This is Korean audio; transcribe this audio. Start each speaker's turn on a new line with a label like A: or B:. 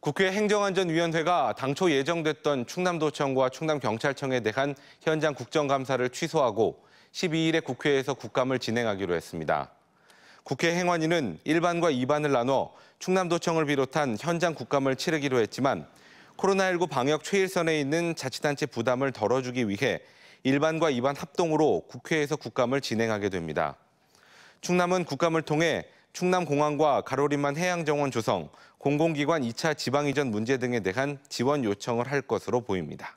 A: 국회 행정안전위원회가 당초 예정됐던 충남도청과 충남경찰청에 대한 현장 국정감사를 취소하고 12일에 국회에서 국감을 진행하기로 했습니다. 국회 행안위는 1반과 2반을 나눠 충남도청을 비롯한 현장 국감을 치르기로 했지만 코로나19 방역 최일선에 있는 자치단체 부담을 덜어주기 위해 1반과 2반 합동으로 국회에서 국감을 진행하게 됩니다. 충남은 국감을 통해 충남공항과 가로리만 해양정원 조성, 공공기관 2차 지방이전 문제 등에 대한 지원 요청을 할 것으로 보입니다.